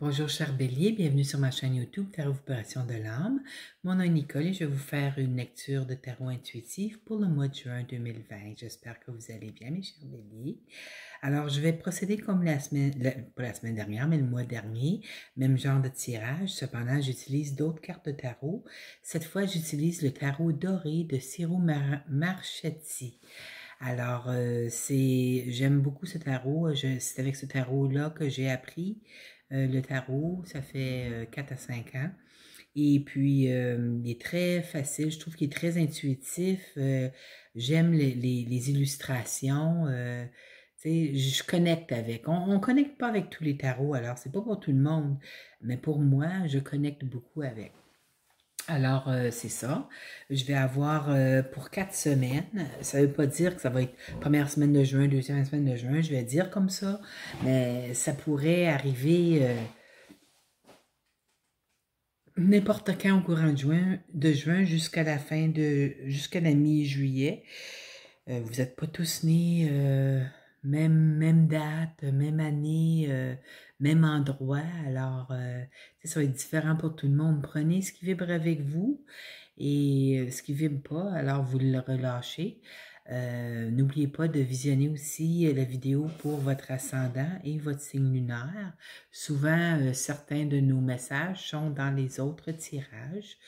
Bonjour cher Bélier, bienvenue sur ma chaîne YouTube Tarot Vibration de l'âme. Mon nom est Nicole et je vais vous faire une lecture de tarot intuitif pour le mois de juin 2020. J'espère que vous allez bien mes chers Béliers. Alors je vais procéder comme la semaine, pas la semaine dernière, mais le mois dernier, même genre de tirage. Cependant, j'utilise d'autres cartes de tarot. Cette fois, j'utilise le tarot doré de Ciro Marchetti. Alors, euh, c'est j'aime beaucoup ce tarot. C'est avec ce tarot-là que j'ai appris euh, le tarot, ça fait 4 euh, à 5 ans. Et puis, euh, il est très facile, je trouve qu'il est très intuitif. J'aime les, illustrations. je connecte avec. On ne connecte pas avec tous les tarots, alors c'est pas pour tout le monde, mais pour moi, je connecte beaucoup avec. Alors, euh, c'est ça. Je vais avoir euh, pour quatre semaines. Ça ne veut pas dire que ça va être première semaine de juin, deuxième semaine de juin, je vais dire comme ça. Mais ça pourrait arriver euh, n'importe quand au courant de juin, de juin jusqu'à la fin de. jusqu'à la mi-juillet. vous n'êtes pas tous nés même, même date, même année, même endroit. Alors, euh, ça va être différent pour tout le monde. Prenez ce qui vibre avec vous et euh, ce qui vibre pas, alors vous le relâchez. Euh, n'oubliez pas de visionner aussi la vidéo pour votre ascendant et votre signe lunaire. Souvent, certains de nos messages sont dans les autres tirages.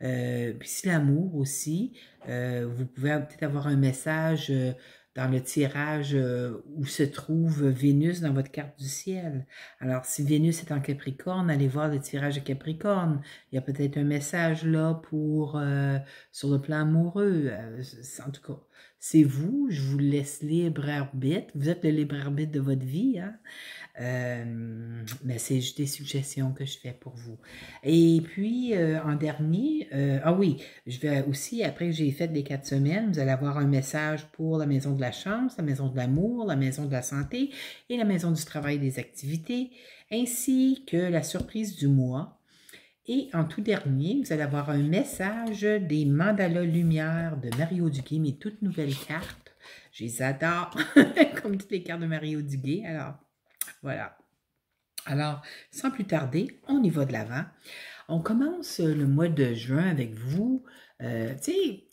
puis si l'amour aussi, vous pouvez peut-être avoir un message dans le tirage euh, où se trouve Vénus dans votre carte du ciel. Alors, si Vénus est en Capricorne, allez voir le tirage de Capricorne. Il y a peut-être un message là pour euh, sur le plan amoureux. Euh, en tout cas, c'est vous, je vous laisse libre arbitre. Vous êtes le libre arbitre de votre vie. Hein? Euh, mais c'est juste des suggestions que je fais pour vous. Et puis, euh, en dernier, euh, ah oui, je vais aussi, après que j'ai fait les quatre semaines, vous allez avoir un message pour la maison de la chance, la maison de l'amour, la maison de la santé et la maison du travail et des activités, ainsi que la surprise du mois et en tout dernier, vous allez avoir un message des mandalas lumière de Mario Duguay, mes toutes nouvelles cartes. Je les adore, comme toutes les cartes de Mario Duguay. Alors, voilà. Alors, sans plus tarder, on y va de l'avant. On commence le mois de juin avec vous. Euh,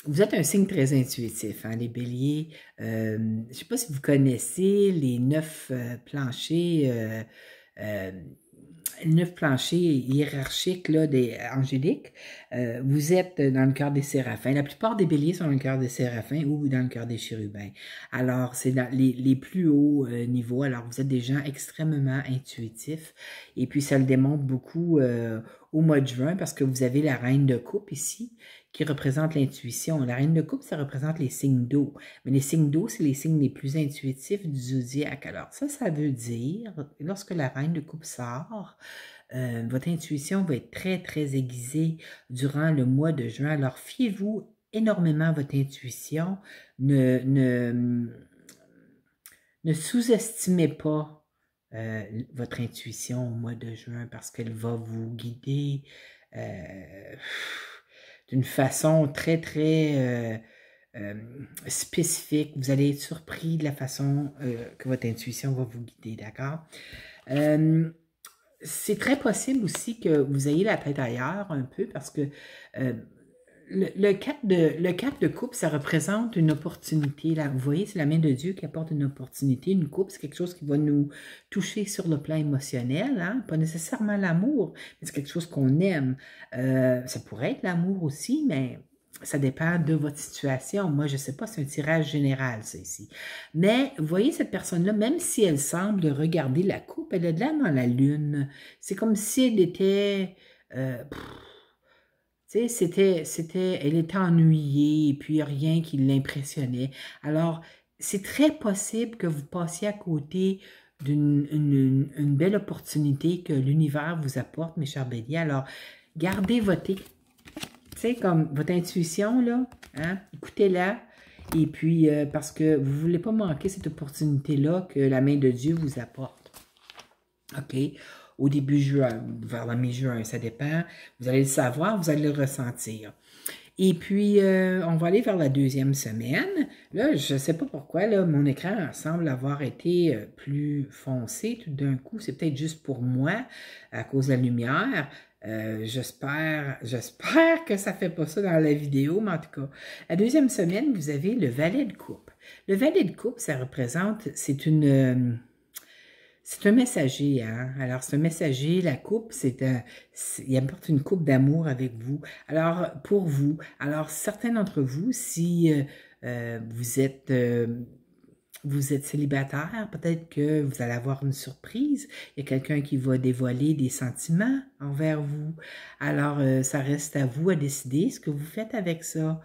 vous êtes un signe très intuitif, hein, les béliers. Euh, je ne sais pas si vous connaissez les neuf euh, planchers neuf planchers hiérarchiques là, des euh, angéliques. Euh, vous êtes dans le cœur des séraphins. La plupart des béliers sont dans le cœur des séraphins ou dans le cœur des chérubins. Alors, c'est les, plus hauts euh, niveaux. Alors, vous êtes des gens extrêmement intuitifs. Et puis, ça le démontre beaucoup au mois de juin parce que vous avez la reine de coupe ici qui représente l'intuition. La reine de coupe, ça représente les signes d'eau. Mais les signes d'eau, c'est les signes les plus intuitifs du Zodiac. Alors ça, ça veut dire, lorsque la reine de coupe sort, euh, votre intuition va être très, très aiguisée durant le mois de juin. Alors fiez-vous énormément à votre intuition. Ne, ne, ne sous-estimez pas euh, votre intuition au mois de juin parce qu'elle va vous guider euh, d'une façon très, très euh, spécifique. Vous allez être surpris de la façon que votre intuition va vous guider, d'accord? c'est très possible aussi que vous ayez la tête ailleurs un peu parce que le, le, 4 de, le cap de coupe, ça représente une opportunité. Là. Vous voyez, c'est la main de Dieu qui apporte une opportunité. Une coupe, c'est quelque chose qui va nous toucher sur le plan émotionnel. Hein? Pas nécessairement l'amour, mais c'est quelque chose qu'on aime. Euh, ça pourrait être l'amour aussi, mais ça dépend de votre situation. Moi, je ne sais pas, c'est un tirage général, ça ici. Mais voyez, cette personne-là, même si elle semble regarder la coupe, elle de là dans la lune. C'est comme si elle était... Euh, tu sais, c'était, c'était, elle était ennuyée et puis rien qui l'impressionnait. Alors, c'est très possible que vous passiez à côté d'une belle opportunité que l'univers vous apporte, mes chers béliers. Alors, gardez votre, comme votre intuition, là, hein, écoutez-la. Et puis, euh, parce que vous ne voulez pas manquer cette opportunité-là que la main de Dieu vous apporte. OK? au début juin, vers la mi-juin, ça dépend. Vous allez le savoir, vous allez le ressentir. Et puis, euh, on va aller vers la deuxième semaine. Là, je ne sais pas pourquoi, là, mon écran semble avoir été euh, plus foncé tout d'un coup. C'est peut-être juste pour moi, à cause de la lumière. Euh, j'espère, j'espère que ça ne fait pas ça dans la vidéo, mais en tout cas. La deuxième semaine, vous avez le valet de coupe. Le valet de coupe, ça représente, c'est une c'est un messager. Hein? Alors, ce messager, la coupe, c'est un, il apporte une coupe d'amour avec vous. Alors, pour vous, alors certains d'entre vous, si euh, euh, vous êtes euh, vous êtes célibataire, peut-être que vous allez avoir une surprise. Il y a quelqu'un qui va dévoiler des sentiments envers vous. Alors, ça reste à vous à décider ce que vous faites avec ça.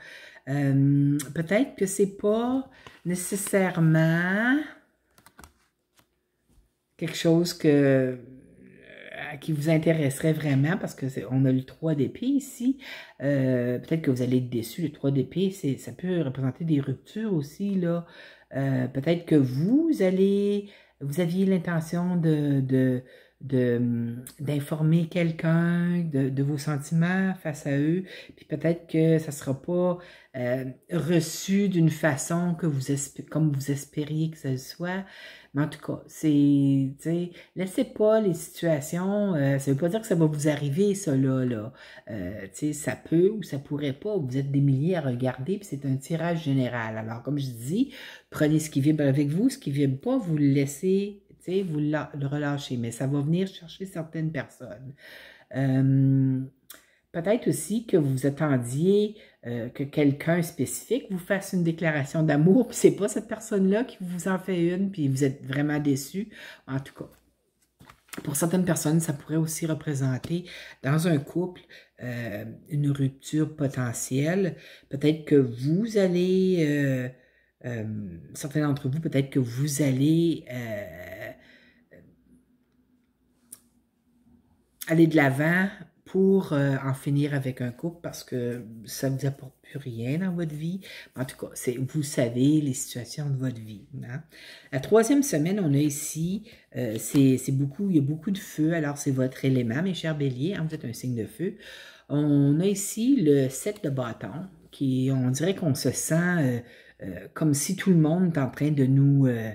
peut-être que c'est pas nécessairement quelque chose que, euh, qui vous intéresserait vraiment, parce que on a le 3 d'épée ici, euh, peut-être que vous allez être déçu, le 3 d'épée, ça peut représenter des ruptures aussi, là. Euh, peut-être que vous allez, vous aviez l'intention de, de, Hum, d'informer quelqu'un de, vos sentiments face à eux, puis peut-être que ça ne sera pas euh, reçu d'une façon que vous comme vous espériez que ce soit. Mais en tout cas, c'est, laissez pas les situations, euh, ça veut pas dire que ça va vous arriver, ça là, là. Euh, ça peut ou ça pourrait pas, vous êtes des milliers à regarder, puis c'est un tirage général. Alors, comme je dis, prenez ce qui vibre avec vous, ce qui vibre pas, vous le laissez vous le relâchez, mais ça va venir chercher certaines personnes. Euh, peut-être aussi que vous attendiez euh, que quelqu'un spécifique vous fasse une déclaration d'amour, puis c'est pas cette personne-là qui vous en fait une, puis vous êtes vraiment déçu. En tout cas, pour certaines personnes, ça pourrait aussi représenter dans un couple euh, une rupture potentielle. Peut-être que vous allez euh, certains d'entre vous, peut-être que vous allez euh, aller de l'avant pour euh, en finir avec un couple parce que ça ne vous apporte plus rien dans votre vie. En tout cas, c'est, vous savez les situations de votre vie. Hein. La troisième semaine, on a ici, c'est, beaucoup, il y a beaucoup de feu, alors c'est votre élément, mes chers béliers, hein, vous êtes un signe de feu. On a ici le 7 de bâton, qui on dirait qu'on se sent euh, comme si tout le monde est en train de nous... Euh,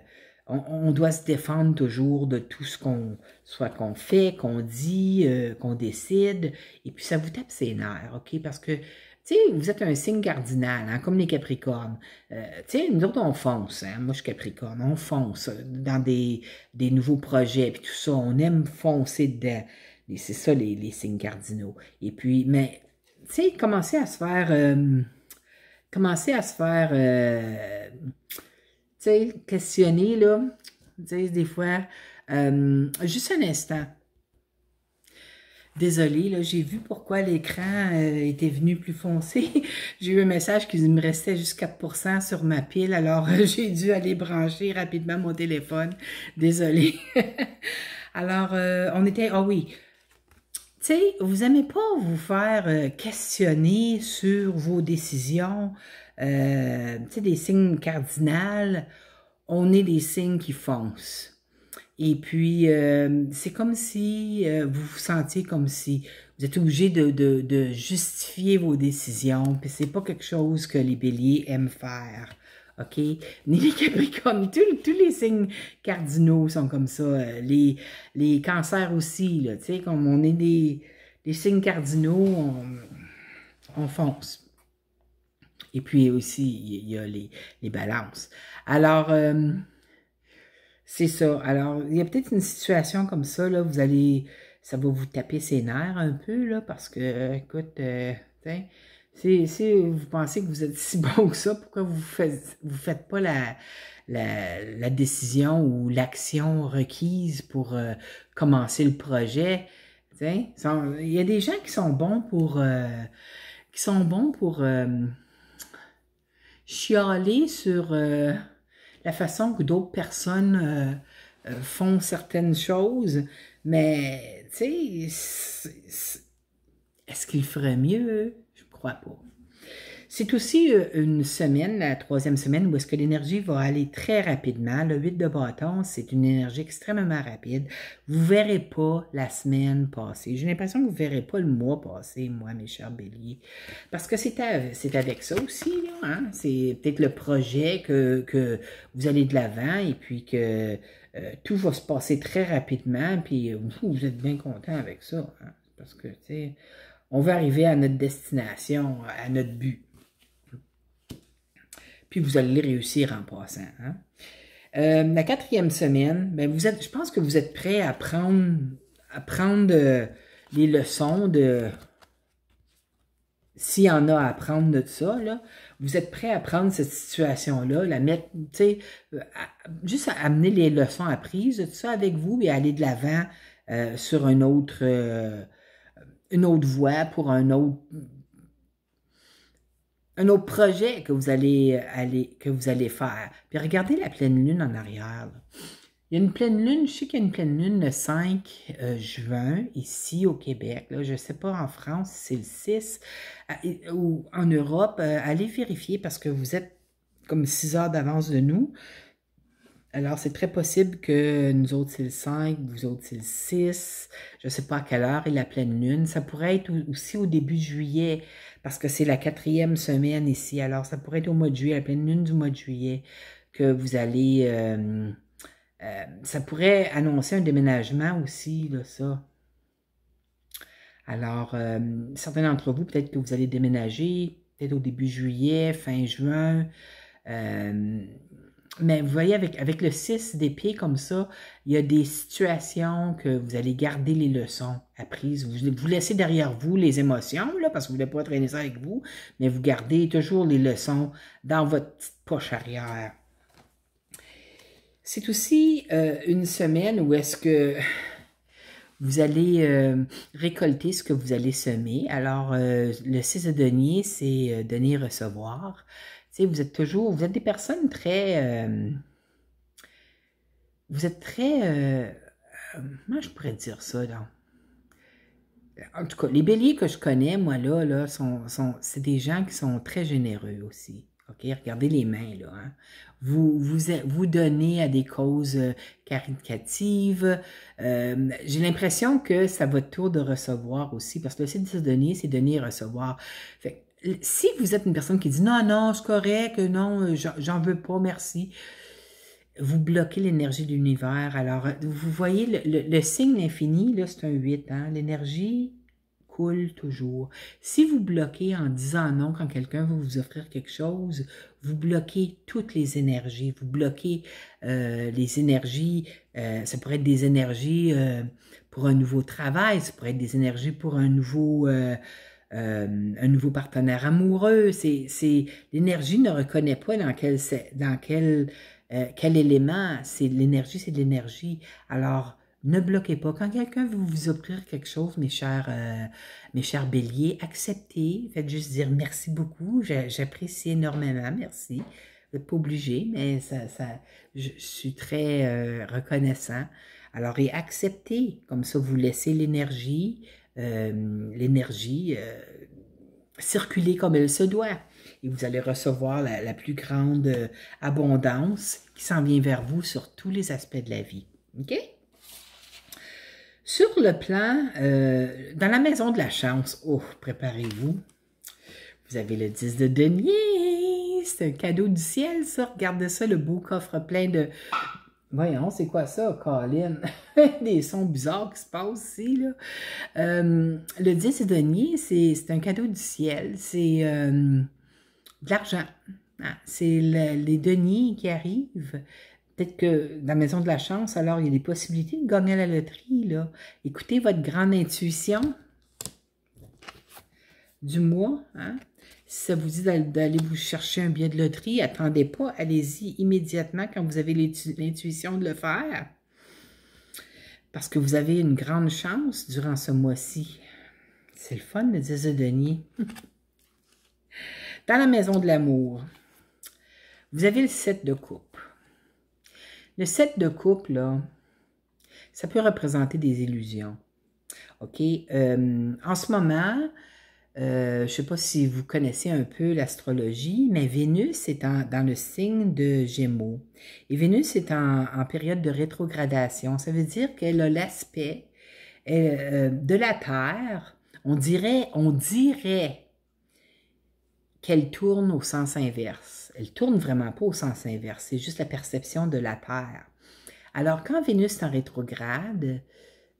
on, doit se défendre toujours de tout ce qu'on soit qu'on fait, qu'on dit, euh, qu'on décide, et puis ça vous tape ses nerfs, OK? Parce que, tu sais, vous êtes un signe cardinal, hein, comme les Capricornes. tu sais, nous autres, on fonce, hein? moi je suis Capricorne, on fonce dans des, des nouveaux projets, puis tout ça, on aime foncer dedans. C'est ça les, les, signes cardinaux. Et puis, mais, tu sais, commencer à se faire commencer à se faire, euh, tu sais, questionner, là. des fois, euh, juste un instant. Désolée, là, j'ai vu pourquoi l'écran euh, était venu plus foncé. j'ai eu un message qu'il me restait juste 4 sur ma pile, alors j'ai dû aller brancher rapidement mon téléphone. Désolée. alors, on était... Ah oui, tu vous n'aimez pas vous faire euh, questionner sur vos décisions, euh, des signes cardinales. On est des signes qui foncent. Et puis, euh, c'est comme si vous vous sentiez comme si vous êtes obligé de, justifier vos décisions. Puis, c'est pas quelque chose que les béliers aiment faire. OK? Ni les Capricornes, tous les signes cardinaux sont comme ça. Euh, les, les cancers aussi, là, tu sais, comme on est des, des signes cardinaux, on, fonce. Et puis aussi, il y a les, les balances. Alors, euh, c'est ça. Alors, il y a peut-être une situation comme ça, là, vous allez, ça va vous taper ses nerfs un peu, là, parce que, euh, écoute, sais... Si, vous pensez que vous êtes si bon que ça, pourquoi vous ne faites, vous faites pas la, la, la décision ou l'action requise pour euh, commencer le projet? Il y a des gens qui sont bons pour euh, qui sont bons pour euh, chialer sur la façon que d'autres personnes font certaines choses, mais tu est-ce qu'ils feraient mieux? crois pas. C'est aussi euh, une semaine, la troisième semaine, où est-ce que l'énergie va aller très rapidement. Le 8 de bâton, c'est une énergie extrêmement rapide. Vous ne verrez pas la semaine passer. J'ai l'impression que vous ne verrez pas le mois passer, moi, mes chers béliers. Parce que c'est avec ça aussi. Hein? C'est peut-être le projet que, que, vous allez de l'avant et puis que euh, tout va se passer très rapidement. Puis euh, vous, êtes bien content avec ça. Hein. Parce que, tu sais on veut arriver à notre destination, à notre but. Puis vous allez réussir en passant. Hein. Euh, la quatrième semaine, ben vous êtes, je pense que vous êtes prêt à prendre, à prendre euh, les leçons de s'il y en a à apprendre de ça, vous êtes prêt à prendre cette situation-là, la mettre, tu euh, juste à amener les leçons apprises de ça avec vous et aller de l'avant sur un autre une autre voie, pour un autre un autre projet que vous allez, aller, que vous allez faire. Puis regardez la pleine lune en arrière. Il y a une pleine lune, je sais qu'il y a une pleine lune le 5 euh, juin ici au Québec. Je ne sais pas en France si c'est le 6 ou en Europe. Euh, allez vérifier parce que vous êtes comme 6 heures d'avance de nous. Alors, c'est très possible que nous autres, c'est le 5, vous autres, c'est le 6. Je ne sais pas à quelle heure est la pleine lune. Ça pourrait être aussi au début juillet, parce que c'est la quatrième semaine ici. Alors, ça pourrait être au mois de juillet, la pleine lune du mois de juillet, que vous allez... Euh, euh, ça pourrait annoncer un déménagement aussi, là, ça. Alors, euh, certains d'entre vous, peut-être que vous allez déménager, peut-être au début juillet, fin juin. Mais vous voyez, avec, avec le 6 d'épée comme ça, il y a des situations que vous allez garder les leçons apprises. Vous, vous laissez derrière vous les émotions, là, parce que vous ne voulez pas traîner ça avec vous, mais vous gardez toujours les leçons dans votre petite poche arrière. C'est aussi euh, une semaine où est-ce que vous allez euh, récolter ce que vous allez semer. Alors, euh, le 6 de denier, c'est donner-recevoir vous êtes toujours, vous êtes des personnes très, euh, vous êtes très, euh, euh, comment je pourrais dire ça, là? En tout cas, les béliers que je connais, moi, là, là sont, c'est des gens qui sont très généreux aussi. OK, regardez les mains, là. Hein. Vous, vous, vous donnez à des causes caritatives. J'ai l'impression que ça va tour de recevoir aussi, parce que le site de se donner, c'est donner et recevoir. Fait si vous êtes une personne qui dit non, non, c'est correct, non, euh, j'en veux pas, merci, vous bloquez l'énergie de l'univers. Alors, euh, vous voyez, le, signe infini, là, c'est un 8. Hein? L'énergie coule toujours. Si vous bloquez en disant non quand quelqu'un veut vous offrir quelque chose, vous bloquez toutes les énergies. Vous bloquez euh, les énergies, ça pourrait être des énergies pour un nouveau travail, ça pourrait être des énergies pour un nouveau... Euh, un nouveau partenaire amoureux. C'est l'énergie ne reconnaît pas dans quel dans quel euh, quel élément c'est l'énergie, c'est de l'énergie. Alors ne bloquez pas. Quand quelqu'un veut vous offrir quelque chose, mes chers, euh, mes chers béliers, acceptez. Faites juste dire merci beaucoup. J'apprécie énormément. Merci. Vous n'êtes pas obligé, mais ça, ça, je suis très reconnaissant. Alors, et acceptez. Comme ça, vous laissez l'énergie euh, l'énergie euh, circuler comme elle se doit. Et vous allez recevoir la, plus grande euh, abondance qui s'en vient vers vous sur tous les aspects de la vie. OK? Sur le plan, dans la maison de la chance, oh, préparez-vous. Vous avez le 10 de denier, c'est un cadeau du ciel, ça. Regardez ça, le beau coffre plein de, Voyons, c'est quoi ça, Colin? Des sons bizarres qui se passent ici, là. Euh, le 10 et denier, c'est un cadeau du ciel. C'est euh, de l'argent. Ah, c'est les deniers qui arrivent. Peut-être que la maison de la chance, alors, il y a des possibilités de gagner à la loterie, là. Écoutez votre grande intuition du mois, hein? Si ça vous dit d'aller vous chercher un billet de loterie, attendez pas, allez-y immédiatement quand vous avez l'intuition de le faire. Parce que vous avez une grande chance durant ce mois-ci. C'est le fun, le disait de Dans la maison de l'amour, vous avez le 7 de coupe. Le 7 de coupe, là, ça peut représenter des illusions. OK? Euh, en ce moment, euh, je ne sais pas si vous connaissez un peu l'astrologie, mais Vénus est dans le signe de Gémeaux. Et Vénus est en, période de rétrogradation. Ça veut dire qu'elle a l'aspect euh, de la Terre. On dirait, on dirait qu'elle tourne au sens inverse. Elle tourne vraiment pas au sens inverse. C'est juste la perception de la Terre. Alors, quand Vénus est en rétrograde,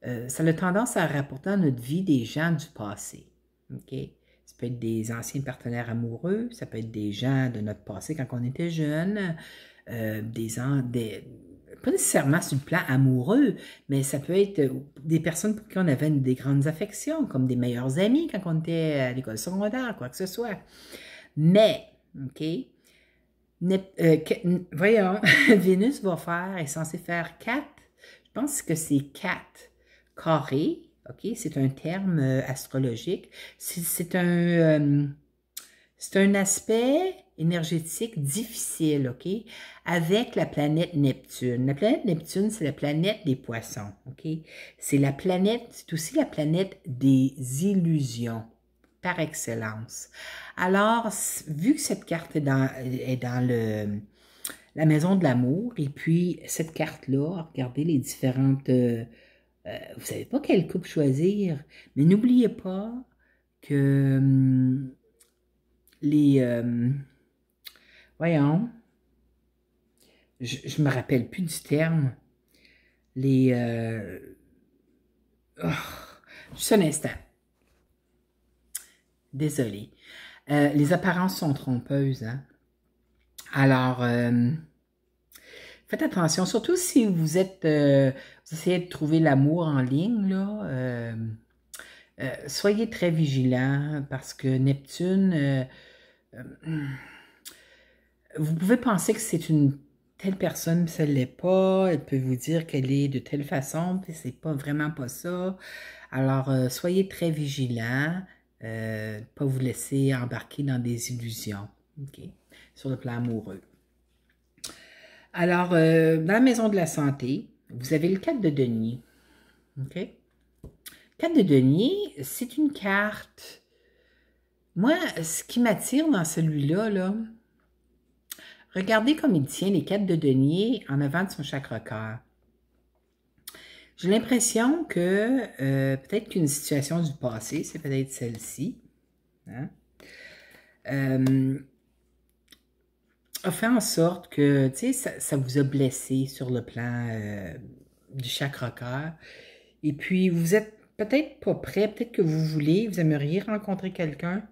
euh, ça a tendance à rapporter à notre vie des gens du passé. OK? Ça peut être des anciens partenaires amoureux, ça peut être des gens de notre passé quand on était jeune, euh, des, gens des, pas nécessairement sur le plan amoureux, mais ça peut être euh, des personnes pour qui on avait des grandes affections, comme des meilleurs amis quand on était à l'école secondaire, quoi que ce soit. Mais, OK, euh, voyons, Vénus va faire, est censée faire quatre, je pense que c'est quatre carrés c'est un terme euh, astrologique. C'est un, euh, c'est un aspect énergétique difficile, OK? Avec la planète Neptune. La planète Neptune, c'est la planète des poissons, OK? C'est la planète, c'est aussi la planète des illusions par excellence. Alors, vu que cette carte est dans, dans le, la maison de l'amour, et puis cette carte-là, regardez les différentes... Euh, euh, vous savez pas quelle couple choisir, mais n'oubliez pas que hum, les... Hum, voyons, je ne me rappelle plus du terme, les... Euh, oh, juste un instant. Désolée. Euh, les apparences sont trompeuses. Hein. Alors, hum, faites attention, surtout si vous êtes, euh, vous essayez de trouver l'amour en ligne, là, euh, euh, soyez très vigilants parce que Neptune, vous pouvez penser que c'est une telle personne, mais ça l'est pas, elle peut vous dire qu'elle est de telle façon, puis c'est pas vraiment pas ça. Alors, soyez très vigilants, pas vous laisser embarquer dans des illusions, sur le plan amoureux. Alors, euh, dans la maison de la santé, vous avez le 4 de denier. OK? 4 de denier, c'est une carte. Moi, ce qui m'attire dans celui-là, là, regardez comme il tient les 4 de denier en avant de son chakra cœur. J'ai l'impression que euh, peut-être qu'une situation du passé, c'est peut-être celle-ci. Hein? Euh, a fait en sorte que, tu sais, ça, vous a blessé sur le plan euh, du chakra cœur. Et puis, vous êtes peut-être pas prêt, peut-être que vous voulez, vous aimeriez rencontrer quelqu'un,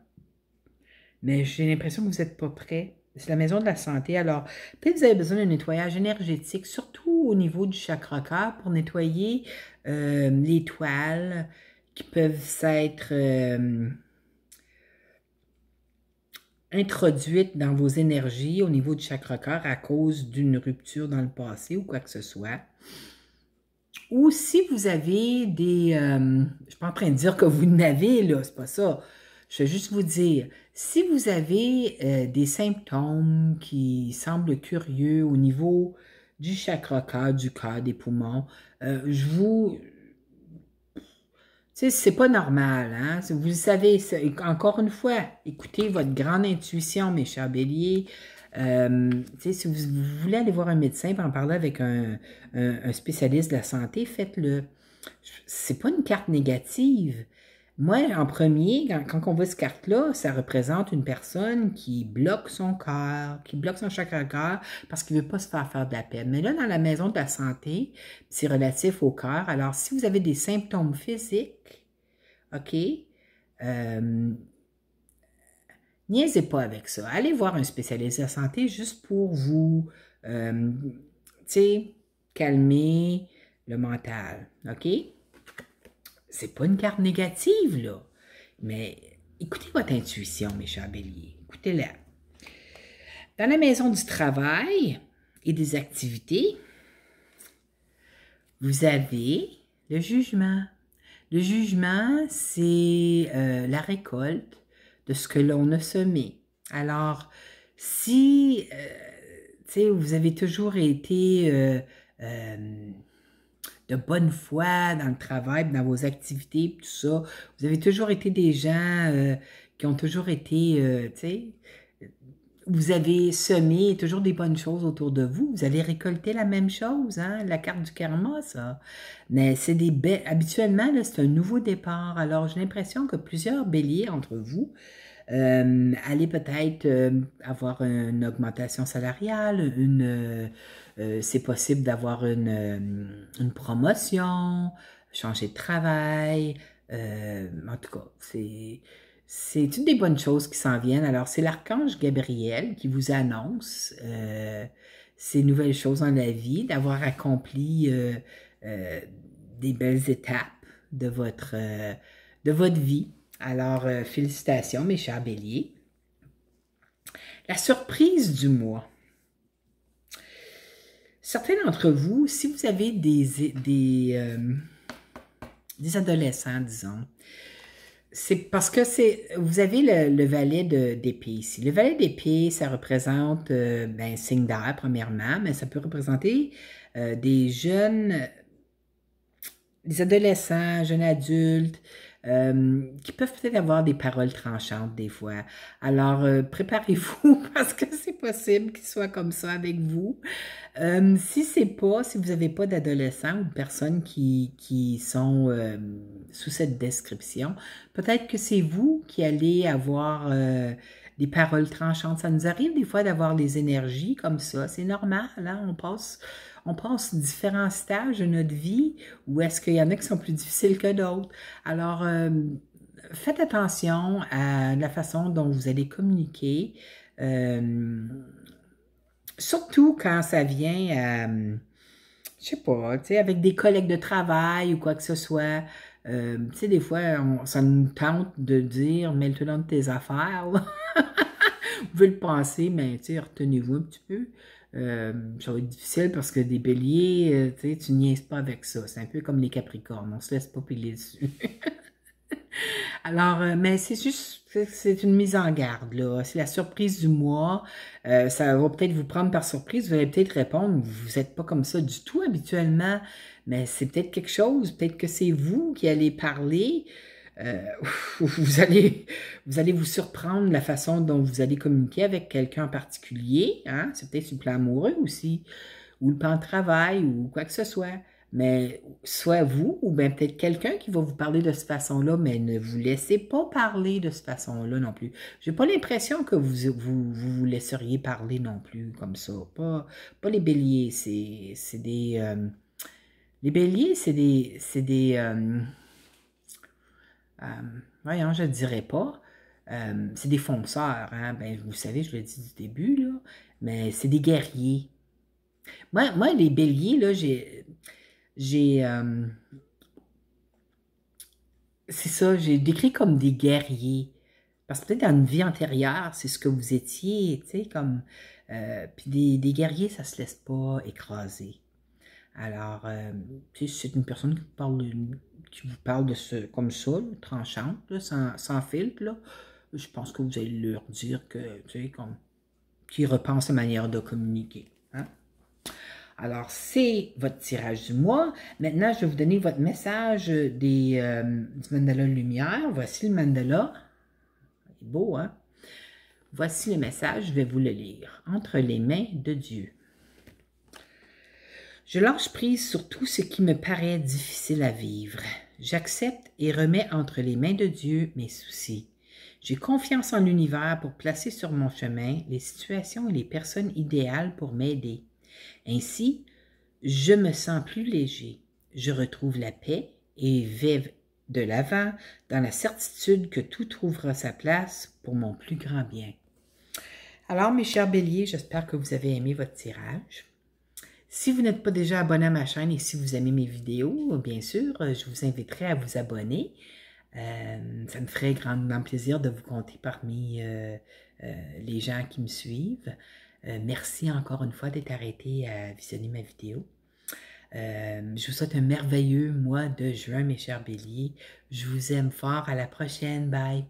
mais j'ai l'impression que vous n'êtes pas prêt. C'est la maison de la santé. Alors, peut-être que vous avez besoin d'un nettoyage énergétique, surtout au niveau du chakra cœur, pour nettoyer euh, les toiles qui peuvent s'être... Euh, introduite dans vos énergies au niveau du chakra cœur à cause d'une rupture dans le passé ou quoi que ce soit. Ou si vous avez des... Euh, je ne suis pas en train de dire que vous n'avez, là, c'est pas ça. Je vais juste vous dire, si vous avez euh, des symptômes qui semblent curieux au niveau du chakra cœur du corps, des poumons, euh, je vous sais, c'est pas normal, hein? Vous le savez, encore une fois, écoutez votre grande intuition, mes chers béliers. Euh, si vous, voulez aller voir un médecin et en parler avec un spécialiste de la santé, faites-le. C'est pas une carte négative. Moi, en premier, quand, on voit cette carte-là, ça représente une personne qui bloque son corps, qui bloque son chakra cœur parce qu'il ne veut pas se faire faire de la peine. Mais là, dans la maison de la santé, c'est relatif au cœur. Alors, si vous avez des symptômes physiques, OK, euh, niaisez pas avec ça. Allez voir un spécialiste de la santé juste pour vous, euh, tu sais, calmer le mental. OK? c'est pas une carte négative, là. Mais écoutez votre intuition, mes chers béliers. Écoutez-la. Dans la maison du travail et des activités, vous avez le jugement. Le jugement, c'est euh, la récolte de ce que l'on a semé. Alors, si, euh, tu sais, vous avez toujours été euh, de bonne foi dans le travail, dans vos activités, tout ça. Vous avez toujours été des gens euh, qui ont toujours été, euh, tu sais, euh, vous avez semé toujours des bonnes choses autour de vous. Vous allez récolter la même chose, hein? la carte du karma, ça. Mais c'est des belles. Habituellement, c'est un nouveau départ. Alors, j'ai l'impression que plusieurs béliers entre vous euh, allez peut-être avoir une augmentation salariale, une, euh, c'est possible d'avoir euh, une, promotion, changer de travail. Euh, en tout cas, c'est, toutes des bonnes choses qui s'en viennent. Alors, c'est l'archange Gabriel qui vous annonce ces nouvelles choses dans la vie, d'avoir accompli des belles étapes de votre, de votre vie. Alors, félicitations, mes chers béliers. La surprise du mois certains d'entre vous, si vous avez des, des, euh, des adolescents, disons, c'est parce que c'est vous avez le, le valet d'épée ici. Le valet d'épée, ça représente un euh, ben, signe d'air, premièrement, mais ça peut représenter euh, des jeunes, des adolescents, jeunes adultes, euh, qui peuvent peut-être avoir des paroles tranchantes des fois. Alors, euh, préparez-vous parce que c'est possible qu'il soit comme ça avec vous. Euh, si c'est pas, si vous n'avez pas d'adolescents ou de personnes qui, qui sont sous cette description, peut-être que c'est vous qui allez avoir des paroles tranchantes. Ça nous arrive des fois d'avoir des énergies comme ça. C'est normal, Là, hein? on passe on passe différents stages de notre vie ou est-ce qu'il y en a qui sont plus difficiles que d'autres. Alors, euh, faites attention à la façon dont vous allez communiquer, euh, surtout quand ça vient, à, euh, je sais pas, tu sais, avec des collègues de travail ou quoi que ce soit. tu sais, des fois, ça nous tente de dire, mais le dans tes affaires, vous pouvez le penser, mais retenez-vous un petit peu. Euh, ça va être difficile parce que des béliers, euh, tu sais, tu niaises pas avec ça. C'est un peu comme les capricornes, on se laisse pas piler dessus. Alors, euh, mais c'est juste, c'est une mise en garde, là. C'est la surprise du mois. ça va peut-être vous prendre par surprise. Vous allez peut-être répondre, vous n'êtes pas comme ça du tout habituellement, mais c'est peut-être quelque chose. Peut-être que c'est vous qui allez parler. Euh, vous, allez, vous allez vous surprendre la façon dont vous allez communiquer avec quelqu'un en particulier. Hein? C'est peut-être sur le plan amoureux aussi, ou le plan de travail, ou quoi que ce soit. Mais soit vous, ou bien peut-être quelqu'un qui va vous parler de cette façon-là, mais ne vous laissez pas parler de cette façon-là non plus. J'ai pas l'impression que vous, vous laisseriez parler non plus comme ça. Pas, pas les béliers, c'est des... Euh, les béliers, c'est des... C'est des... Euh, euh, voyons, je ne dirais pas. Euh, c'est des fonceurs, hein. ben, vous savez, je l'ai dit du début, là, mais c'est des guerriers. Moi, moi, les béliers, là, j'ai. J'ai. Euh, c'est ça, j'ai décrit comme des guerriers. Parce que peut-être dans une vie antérieure, c'est ce que vous étiez, tu sais, comme. puis des, guerriers, ça ne se laisse pas écraser. Alors, c'est une personne qui parle qui vous parle de ce, comme ça, tranchante, sans, filtre, je pense que vous allez leur dire que, tu sais, comme, qu'ils repensent la manière de communiquer. Hein. Alors, c'est votre tirage du mois. Maintenant, je vais vous donner votre message des, euh, du mandala lumière. Voici le mandala. Il est beau, hein? Voici le message, je vais vous le lire. Entre les mains de Dieu. Je lâche prise sur tout ce qui me paraît difficile à vivre. J'accepte et remets entre les mains de Dieu mes soucis. J'ai confiance en l'univers pour placer sur mon chemin les situations et les personnes idéales pour m'aider. Ainsi, je me sens plus léger. Je retrouve la paix et vais de l'avant dans la certitude que tout trouvera sa place pour mon plus grand bien. Alors, mes chers béliers, j'espère que vous avez aimé votre tirage. Si vous n'êtes pas déjà abonné à ma chaîne et si vous aimez mes vidéos, bien sûr, euh, je vous inviterai à vous abonner. Euh, ça me ferait grandement plaisir de vous compter parmi euh, les gens qui me suivent. merci encore une fois d'être arrêté à visionner ma vidéo. je vous souhaite un merveilleux mois de juin, mes chers béliers. Je vous aime fort. À la prochaine. Bye.